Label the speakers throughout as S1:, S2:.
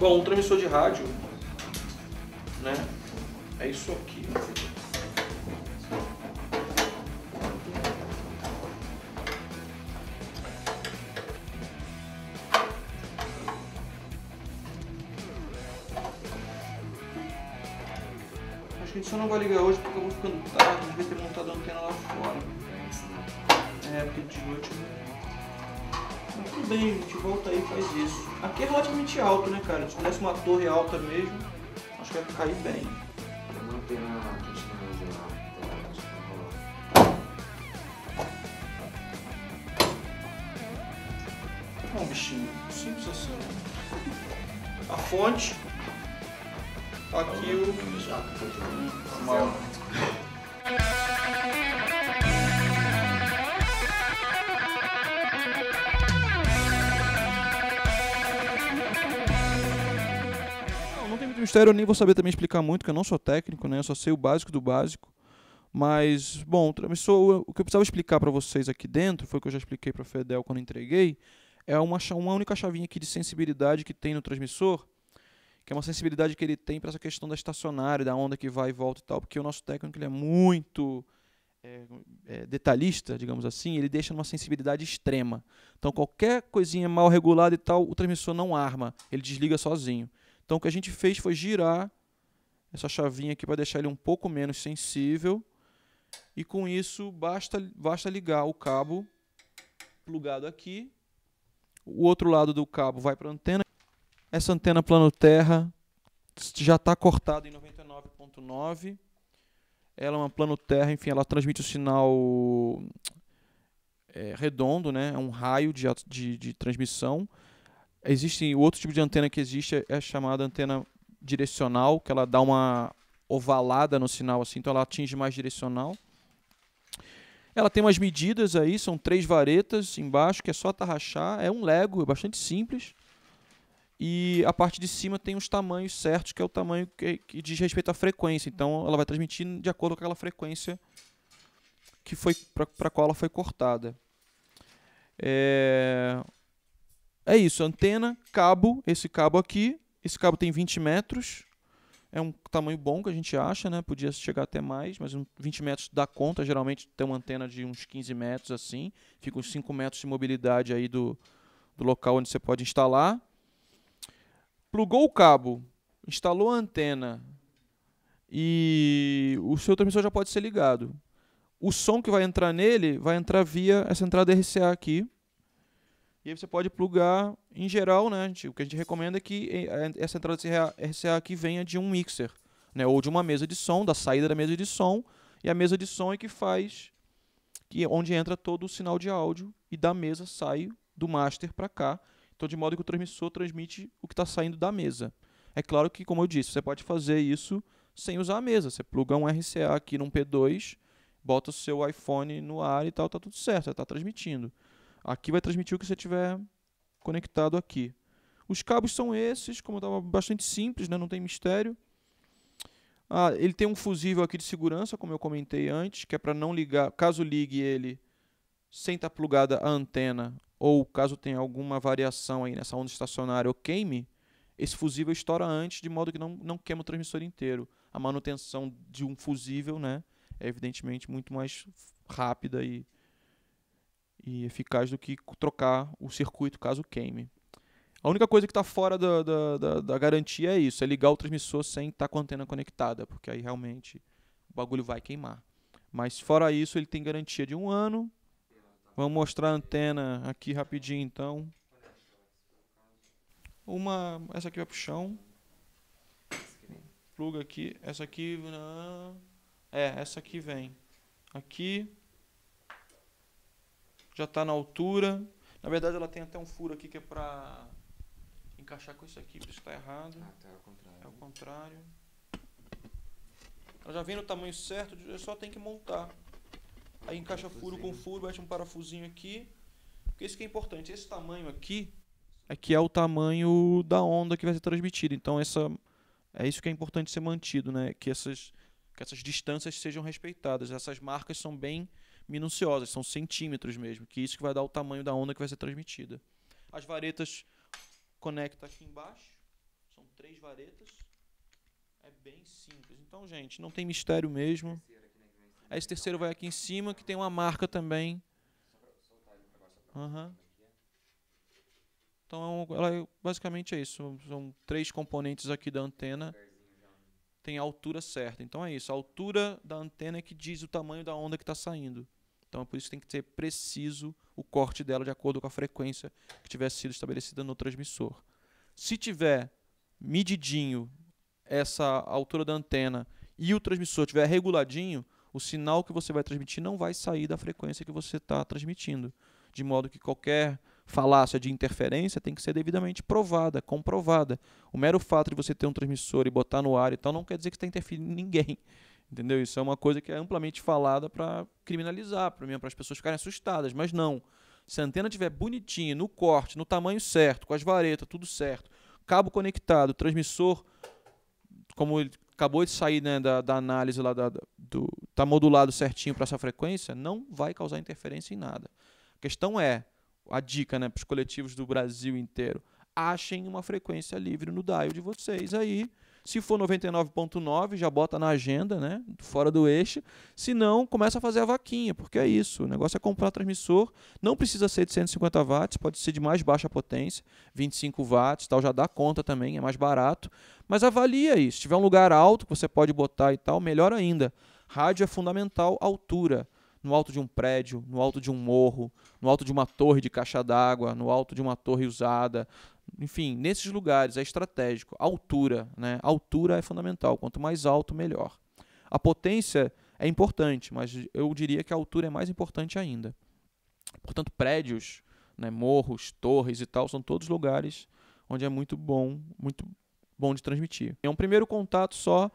S1: Bom, um transmissor de rádio, né? É isso aqui. Acho que a gente só não vai ligar hoje porque eu vou ficando tarde, devia ter montado a antena lá fora. É, né? é porque de noite não... Muito bem, gente, volta aí e faz isso. Aqui é relativamente alto, né, cara? Se tivesse uma torre alta mesmo, acho que ia cair bem. Eu não tenho a questão de lá. Bom, bichinho, simples assim. A fonte. Aqui o. Uma... Tá tem muito mistério, eu nem vou saber também explicar muito, que eu não sou técnico, né? Eu só sei o básico do básico. Mas, bom, transmissor, o que eu precisava explicar para vocês aqui dentro, foi o que eu já expliquei para o Fedel quando entreguei, é uma, uma única chavinha aqui de sensibilidade que tem no transmissor, que é uma sensibilidade que ele tem para essa questão da estacionária, da onda que vai e volta e tal, porque o nosso técnico ele é muito é, é, detalhista, digamos assim, ele deixa numa sensibilidade extrema. Então, qualquer coisinha mal regulada e tal, o transmissor não arma, ele desliga sozinho. Então o que a gente fez foi girar essa chavinha aqui para deixar ele um pouco menos sensível. E com isso basta, basta ligar o cabo plugado aqui. O outro lado do cabo vai para a antena. Essa antena plano terra já está cortada em 99.9. Ela é uma plano terra, enfim, ela transmite o sinal é, redondo, né? é um raio de, de, de transmissão. Existe o outro tipo de antena que existe é a é chamada antena direcional, que ela dá uma ovalada no sinal assim, então ela atinge mais direcional. Ela tem umas medidas aí, são três varetas embaixo, que é só atarrachar é um lego, é bastante simples. E a parte de cima tem os tamanhos certos, que é o tamanho que, que diz respeito à frequência. Então ela vai transmitir de acordo com aquela frequência que foi para qual ela foi cortada. É, é isso, antena, cabo, esse cabo aqui, esse cabo tem 20 metros, é um tamanho bom que a gente acha, né? Podia chegar até mais, mas 20 metros dá conta, geralmente tem uma antena de uns 15 metros assim, fica uns 5 metros de mobilidade aí do, do local onde você pode instalar. Plugou o cabo, instalou a antena e o seu transmissor já pode ser ligado. O som que vai entrar nele vai entrar via essa entrada RCA aqui, e aí você pode plugar, em geral, né? Gente, o que a gente recomenda é que é, é, essa entrada RCA aqui venha de um mixer, né? Ou de uma mesa de som, da saída da mesa de som. E a mesa de som é que faz, que é onde entra todo o sinal de áudio e da mesa sai do master para cá. Então, de modo que o transmissor transmite o que está saindo da mesa. É claro que, como eu disse, você pode fazer isso sem usar a mesa. Você pluga um RCA aqui num P2, bota o seu iPhone no ar e tal, tá tudo certo, está transmitindo. Aqui vai transmitir o que você tiver conectado aqui. Os cabos são esses, como estava bastante simples, né? não tem mistério. Ah, ele tem um fusível aqui de segurança, como eu comentei antes, que é para não ligar, caso ligue ele sem estar tá plugada a antena, ou caso tenha alguma variação aí nessa onda estacionária ou queime, esse fusível estoura antes, de modo que não, não queima o transmissor inteiro. A manutenção de um fusível né, é evidentemente muito mais rápida e e eficaz do que trocar o circuito caso queime. A única coisa que está fora da, da, da, da, garantia é isso, é ligar o transmissor sem estar tá com a antena conectada, porque aí realmente o bagulho vai queimar. Mas fora isso, ele tem garantia de um ano. Vamos mostrar a antena aqui rapidinho então. Uma, essa aqui vai o chão. Pluga aqui, essa aqui, é, essa aqui vem. Aqui, já está na altura. Na verdade, ela tem até um furo aqui que é para encaixar com isso aqui, por isso está errado. Ah, tá, é ao contrário. É contrário. Ela já vem no tamanho certo, só tem que montar. Aí encaixa tá furo com furo, mete um parafusinho aqui. Porque isso que é importante, esse tamanho aqui é que é o tamanho da onda que vai ser transmitida. Então essa é isso que é importante ser mantido, né? Que essas que essas distâncias sejam respeitadas. Essas marcas são bem minuciosas, são centímetros mesmo, que isso que vai dar o tamanho da onda que vai ser transmitida. As varetas conecta aqui embaixo, são três varetas, é bem simples. Então, gente, não tem mistério mesmo. É, esse terceiro vai aqui em cima, que tem uma marca também. Uhum. Então, ela, é, basicamente é isso. São três componentes aqui da antena. Tem a altura certa. Então é isso. A altura da antena é que diz o tamanho da onda que está saindo. Então, é por isso que tem que ser preciso o corte dela de acordo com a frequência que tivesse sido estabelecida no transmissor. Se tiver medidinho essa altura da antena e o transmissor tiver reguladinho, o sinal que você vai transmitir não vai sair da frequência que você está transmitindo. De modo que qualquer falácia de interferência tem que ser devidamente provada, comprovada. O mero fato de você ter um transmissor e botar no ar e tal não quer dizer que está interferindo em ninguém. Entendeu? Isso é uma coisa que é amplamente falada para criminalizar, para as pessoas ficarem assustadas, mas não. Se a antena estiver bonitinha, no corte, no tamanho certo, com as varetas, tudo certo, cabo conectado, transmissor, como ele acabou de sair né, da, da, análise lá, da, do, tá modulado certinho para essa frequência, não vai causar interferência em nada. A questão é, a dica né, para os coletivos do Brasil inteiro, achem uma frequência livre no dial de vocês aí se for 99,9, já bota na agenda, né? Fora do eixo. Se não, começa a fazer a vaquinha, porque é isso. O negócio é comprar transmissor. Não precisa ser de 150 watts, pode ser de mais baixa potência, 25 watts tal. Já dá conta também, é mais barato. Mas avalia isso. Se tiver um lugar alto que você pode botar e tal, melhor ainda. Rádio é fundamental, altura no alto de um prédio, no alto de um morro, no alto de uma torre de caixa d'água, no alto de uma torre usada, enfim, nesses lugares é estratégico. altura, né? altura é fundamental. Quanto mais alto, melhor. A potência é importante, mas eu diria que a altura é mais importante ainda. Portanto, prédios, né, morros, torres e tal, são todos lugares onde é muito bom, muito bom de transmitir. É um primeiro contato só.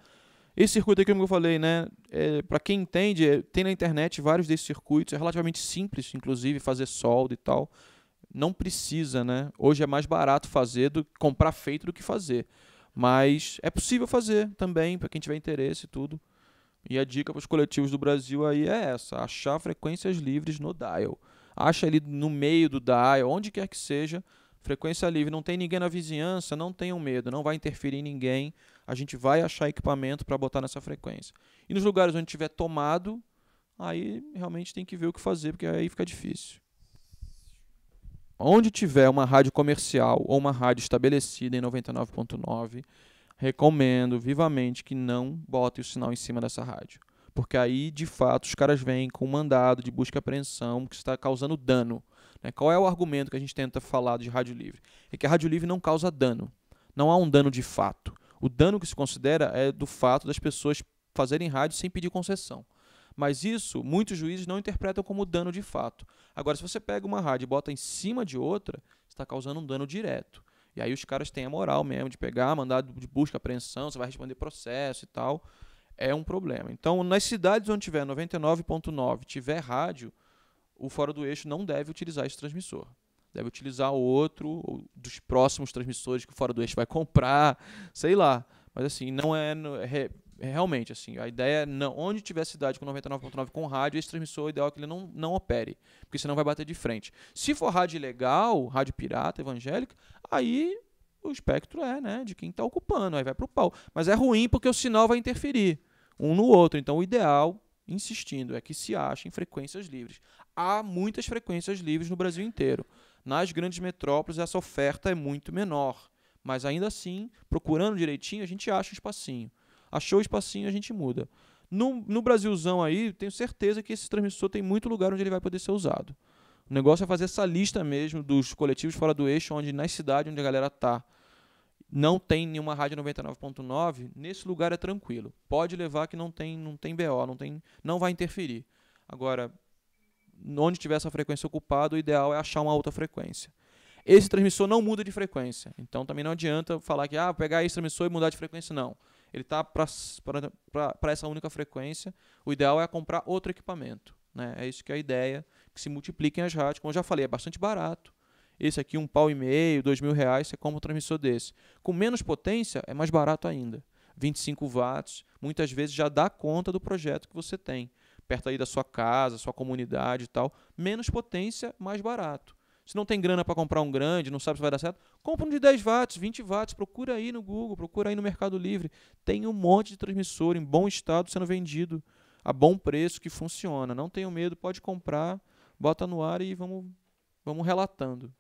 S1: Esse circuito aqui, como eu falei, né, é, para quem entende, é, tem na internet vários desses circuitos, é relativamente simples, inclusive, fazer solda e tal não precisa, né? Hoje é mais barato fazer do comprar feito do que fazer. Mas é possível fazer também, para quem tiver interesse e tudo. E a dica para os coletivos do Brasil aí é essa: achar frequências livres no dial. Acha ali no meio do dial, onde quer que seja, frequência livre. Não tem ninguém na vizinhança, não tenham medo, não vai interferir em ninguém. A gente vai achar equipamento para botar nessa frequência. E nos lugares onde tiver tomado, aí realmente tem que ver o que fazer, porque aí fica difícil onde tiver uma rádio comercial ou uma rádio estabelecida em 99.9, recomendo vivamente que não bote o sinal em cima dessa rádio. Porque aí, de fato, os caras vêm com um mandado de busca e apreensão que está causando dano. Né? Qual é o argumento que a gente tenta falar de rádio livre? É que a rádio livre não causa dano. Não há um dano de fato. O dano que se considera é do fato das pessoas fazerem rádio sem pedir concessão. Mas isso muitos juízes não interpretam como dano de fato. Agora, se você pega uma rádio e bota em cima de outra, está causando um dano direto. E aí os caras têm a moral mesmo de pegar, mandar de busca, apreensão, você vai responder processo e tal. É um problema. Então, nas cidades onde tiver 99.9, tiver rádio, o fora do eixo não deve utilizar esse transmissor. Deve utilizar outro dos próximos transmissores que o fora do eixo vai comprar, sei lá. Mas assim, não é, é é, realmente, assim, a ideia é não, onde tiver cidade com 99.9 com rádio, esse transmissor, o ideal é que ele não, não opere, porque senão vai bater de frente. Se for rádio ilegal, rádio pirata, evangélica, aí o espectro é, né, de quem está ocupando, aí vai para o pau. Mas é ruim porque o sinal vai interferir um no outro, então o ideal, insistindo, é que se achem frequências livres. Há muitas frequências livres no Brasil inteiro. Nas grandes metrópoles essa oferta é muito menor, mas ainda assim, procurando direitinho, a gente acha um espacinho. Achou o espacinho, a gente muda. No, no Brasilzão aí, tenho certeza que esse transmissor tem muito lugar onde ele vai poder ser usado. O negócio é fazer essa lista mesmo dos coletivos fora do eixo, onde na cidade onde a galera tá não tem nenhuma rádio 99.9, nesse lugar é tranquilo. Pode levar que não tem, não tem BO, não tem, não vai interferir. Agora, onde tiver essa frequência ocupada, o ideal é achar uma outra frequência. Esse transmissor não muda de frequência. Então também não adianta falar que ah, pegar esse transmissor e mudar de frequência não ele está para essa única frequência, o ideal é comprar outro equipamento. Né? É isso que é a ideia, que se multipliquem as rádios. Como eu já falei, é bastante barato. Esse aqui, um pau e meio, dois mil reais, você compra um transmissor desse. Com menos potência, é mais barato ainda. 25 watts, muitas vezes já dá conta do projeto que você tem. Perto aí da sua casa, sua comunidade e tal. Menos potência, mais barato. Se não tem grana para comprar um grande, não sabe se vai dar certo, compra um de 10 watts, 20 watts, procura aí no Google, procura aí no Mercado Livre. Tem um monte de transmissor em bom estado sendo vendido a bom preço que funciona. Não tenha medo, pode comprar, bota no ar e vamos, vamos relatando.